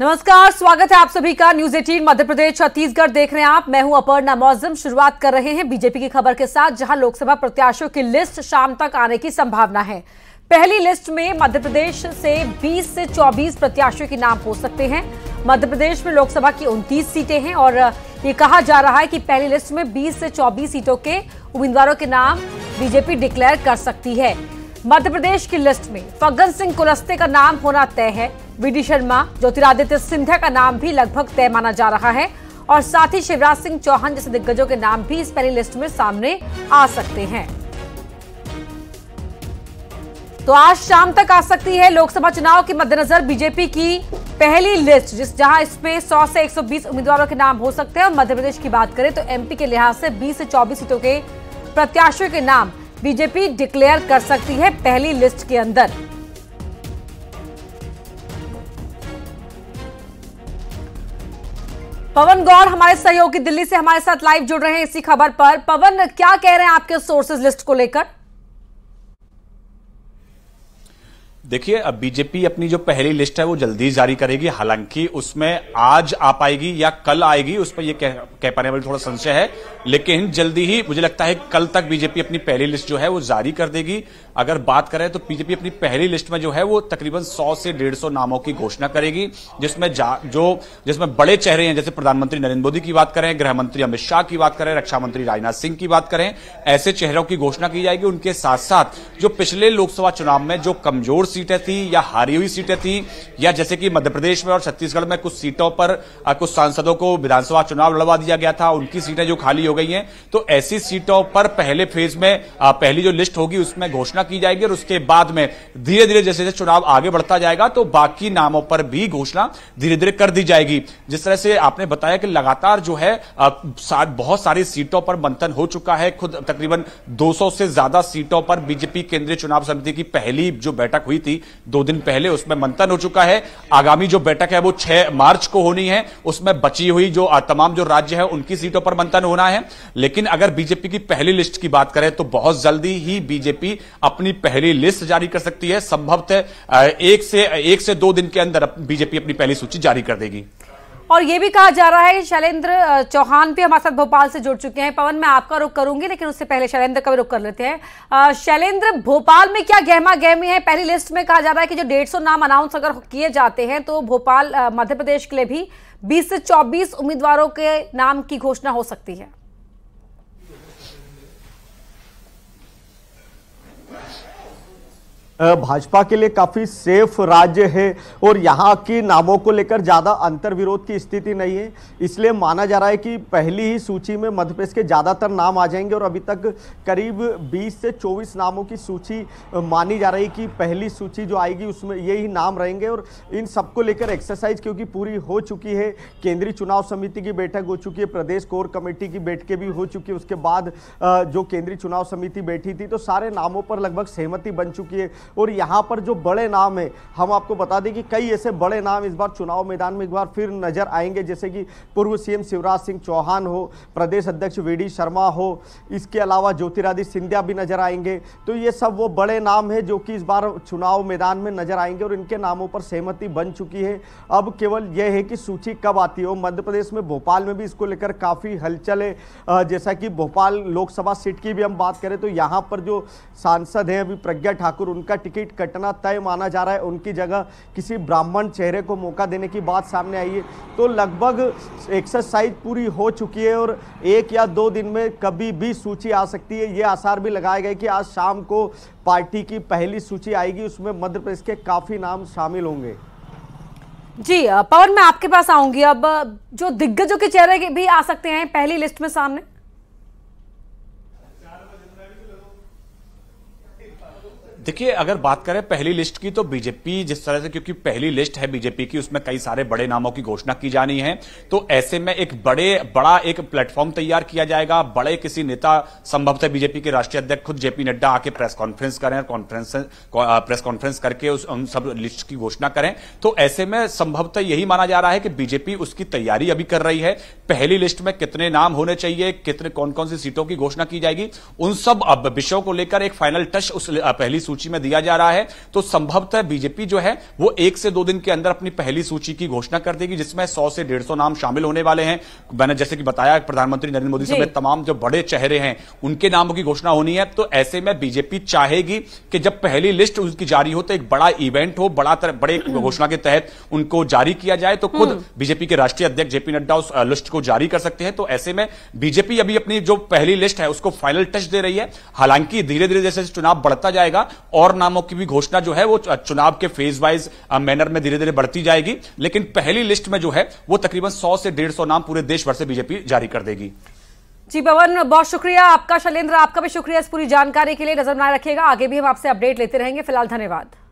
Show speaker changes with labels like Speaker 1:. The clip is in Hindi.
Speaker 1: नमस्कार स्वागत है आप सभी का न्यूज एटीन मध्य प्रदेश छत्तीसगढ़ देख रहे हैं आप मैं हूं अपर्णा मौजम शुरुआत कर रहे हैं बीजेपी की खबर के साथ जहां लोकसभा प्रत्याशियों की लिस्ट शाम तक आने की संभावना है पहली लिस्ट में मध्य प्रदेश से 20 से 24 प्रत्याशियों के नाम हो सकते हैं मध्य प्रदेश में लोकसभा की उनतीस सीटें हैं और ये कहा जा रहा है कि पहली लिस्ट में बीस से चौबीस सीटों के उम्मीदवारों के नाम बीजेपी डिक्लेयर कर सकती है मध्य प्रदेश की लिस्ट में फग्गन सिंह कुलस्ते का नाम होना तय है बी शर्मा ज्योतिरादित्य सिंधिया का नाम भी लगभग तय माना जा रहा है और साथ ही शिवराज सिंह चौहान जैसे दिग्गजों के नाम भी इस पहली लिस्ट में सामने आ सकते हैं तो आज शाम तक आ सकती है लोकसभा चुनाव के मद्देनजर बीजेपी की पहली लिस्ट जिस जहां इसमें 100 से 120 उम्मीदवारों के नाम हो सकते हैं और मध्य प्रदेश की बात करें तो एमपी के लिहाज से 20 से 24 सीटों के प्रत्याशियों के नाम बीजेपी डिक्लेयर कर सकती है पहली लिस्ट के अंदर पवन गौर हमारे सहयोगी दिल्ली से हमारे साथ लाइव जुड़ रहे हैं इसी खबर पर पवन क्या कह रहे हैं आपके सोर्सेज लिस्ट को लेकर
Speaker 2: देखिए अब बीजेपी अपनी जो पहली लिस्ट है वो जल्दी जारी करेगी हालांकि उसमें आज आ पाएगी या कल आएगी उस पर यह कह, कह पाने वाले थोड़ा संशय है लेकिन जल्दी ही मुझे लगता है कल तक बीजेपी अपनी पहली लिस्ट जो है वो जारी कर देगी अगर बात करें तो बीजेपी अपनी पहली लिस्ट में जो है वो तकरीबन 100 से 150 नामों की घोषणा करेगी जिसमें जो जिसमें बड़े चेहरे हैं जैसे प्रधानमंत्री नरेंद्र मोदी की बात करें गृह मंत्री अमित शाह की बात करें रक्षा मंत्री राजनाथ सिंह की बात करें ऐसे चेहरों की घोषणा की जाएगी उनके साथ साथ जो पिछले लोकसभा चुनाव में जो कमजोर सीटें थी या हारी हुई सीटें थी या जैसे कि मध्यप्रदेश में और छत्तीसगढ़ में कुछ सीटों पर कुछ सांसदों को विधानसभा चुनाव लड़वा दिया गया था उनकी सीटें जो खाली हो गई हैं तो ऐसी सीटों पर पहले फेज में पहली जो लिस्ट होगी उसमें घोषणा घोषणा की जाएगी और उसके बाद में धीरे धीरे जैसे जैसे चुनाव आगे बढ़ता जाएगा तो बाकी नामों पर भी घोषणा धीरे धीरे कर दी जाएगी जिस तरह से आपने बताया कि लगातार जो है बहुत सारी सीटों पर मंथन हो चुका है खुद तकरीबन दो से ज्यादा सीटों पर बीजेपी केंद्रीय चुनाव समिति की पहली जो बैठक हुई थी दो दिन पहले उसमें मंथन हो चुका है आगामी जो बैठक है वो छह मार्च को होनी है उसमें बची हुई जो तमाम जो राज्य है उनकी सीटों पर मंथन होना है लेकिन अगर बीजेपी की पहली लिस्ट की बात करें तो बहुत जल्दी ही बीजेपी अपनी पहली लिस्ट जारी कर सकती है संभवतः एक से एक से दो दिन के अंदर बीजेपी अपनी पहली सूची जारी कर देगी
Speaker 1: और ये भी कहा जा रहा है कि शैलेंद्र चौहान भी हमारे साथ भोपाल से जुड़ चुके हैं पवन मैं आपका रुख करूंगी लेकिन उससे पहले शैलेंद्र का भी रुख कर लेते हैं शैलेंद्र भोपाल में क्या गहमा गहमी है पहली लिस्ट में कहा जा रहा है कि जो डेढ़ सौ नाम अनाउंस अगर किए जाते हैं तो भोपाल मध्य प्रदेश के लिए भी बीस से चौबीस उम्मीदवारों के नाम की घोषणा हो सकती है
Speaker 3: भाजपा के लिए काफ़ी सेफ राज्य है और यहाँ के नामों को लेकर ज़्यादा अंतर विरोध की स्थिति नहीं है इसलिए माना जा रहा है कि पहली ही सूची में मध्य प्रदेश के ज़्यादातर नाम आ जाएंगे और अभी तक करीब 20 से 24 नामों की सूची मानी जा रही है कि पहली सूची जो आएगी उसमें यही नाम रहेंगे और इन सबको लेकर एक्सरसाइज क्योंकि पूरी हो चुकी है केंद्रीय चुनाव समिति की बैठक हो चुकी है प्रदेश कोर कमेटी की बैठकें भी हो चुकी है उसके बाद जो केंद्रीय चुनाव समिति बैठी थी तो सारे नामों पर लगभग सहमति बन चुकी है और यहाँ पर जो बड़े नाम है हम आपको बता दें कि कई ऐसे बड़े नाम इस बार चुनाव मैदान में एक बार फिर नजर आएंगे जैसे कि पूर्व सीएम शिवराज सिंह चौहान हो प्रदेश अध्यक्ष वी शर्मा हो इसके अलावा ज्योतिरादित्य सिंधिया भी नजर आएंगे तो ये सब वो बड़े नाम है जो कि इस बार चुनाव मैदान में नजर आएंगे और इनके नामों पर सहमति बन चुकी है अब केवल यह है कि सूची कब आती है मध्य प्रदेश में भोपाल में भी इसको लेकर काफ़ी हलचल है जैसा कि भोपाल लोकसभा सीट की भी हम बात करें तो यहाँ पर जो सांसद हैं अभी प्रज्ञा ठाकुर उनका का टिकट कटना तय माना जा रहा है उनकी जगह किसी ब्राह्मण चेहरे को मौका देने की बात सामने आई है तो लगभग एक्सरसाइज पूरी हो चुकी है और एक या दो दिन में कभी भी सूची आ सकती है ये आसार भी लगाए गए कि आज शाम को पार्टी की पहली सूची आएगी उसमें मध्य प्रदेश के काफ़ी नाम शामिल होंगे
Speaker 1: जी पवन मैं आपके पास आऊंगी अब जो दिग्गजों के चेहरे भी आ सकते हैं पहली लिस्ट में सामने
Speaker 2: देखिए अगर बात करें पहली लिस्ट की तो बीजेपी जिस तरह से क्योंकि पहली लिस्ट है बीजेपी की उसमें कई सारे बड़े नामों की घोषणा की जानी है तो ऐसे में एक बड़े बड़ा एक प्लेटफॉर्म तैयार किया जाएगा बड़े किसी नेता संभवतः बीजेपी के राष्ट्रीय अध्यक्ष खुद जेपी नड्डा आके प्रेस कॉन्फ्रेंस करें कॉन्फ्रेंस प्रेस कॉन्फ्रेंस करके उस उन सब लिस्ट की घोषणा करें तो ऐसे में संभवतः यही माना जा रहा है कि बीजेपी उसकी तैयारी अभी कर रही है पहली लिस्ट में कितने नाम होने चाहिए कितने कौन कौन सी सीटों की घोषणा की जाएगी उन सब विषयों को लेकर एक फाइनल टच उस पहली सूची सूची में दिया जा रहा है तो संभवतः बीजेपी जो है वो एक से दो दिन के अंदर अपनी पहली सूची की घोषणा कर देगी जिसमें सौ से डेढ़ नाम शामिल होने वाले हैं मैंने जैसे कि बताया प्रधानमंत्री नरेंद्र मोदी समेत तमाम जो बड़े चेहरे हैं उनके नामों की घोषणा होनी है तो ऐसे में बीजेपी चाहेगी कि जब पहली लिस्ट उसकी जारी हो तो एक बड़ा इवेंट हो बड़ा तर, बड़े हम्म। घोषणा के तहत उनको जारी किया जाए तो खुद हम्म। बीजेपी के राष्ट्रीय अध्यक्ष जेपी नड्डा उस लिस्ट को जारी कर सकते हैं तो ऐसे में बीजेपी अभी अपनी जो पहली लिस्ट है उसको फाइनल टच दे रही है हालांकि धीरे धीरे जैसे चुनाव बढ़ता जाएगा और नामों की भी घोषणा जो है वो चुनाव के फेज वाइज मैनर में धीरे धीरे बढ़ती जाएगी लेकिन पहली लिस्ट में जो है वो तकरीबन सौ से डेढ़ नाम पूरे देश भर से बीजेपी जारी कर देगी
Speaker 1: जी पवन बहुत शुक्रिया आपका शैलेंद्र आपका भी शुक्रिया इस पूरी जानकारी के लिए नजर बनाए रखिएगा आगे भी हम आपसे अपडेट लेते रहेंगे फिलहाल धन्यवाद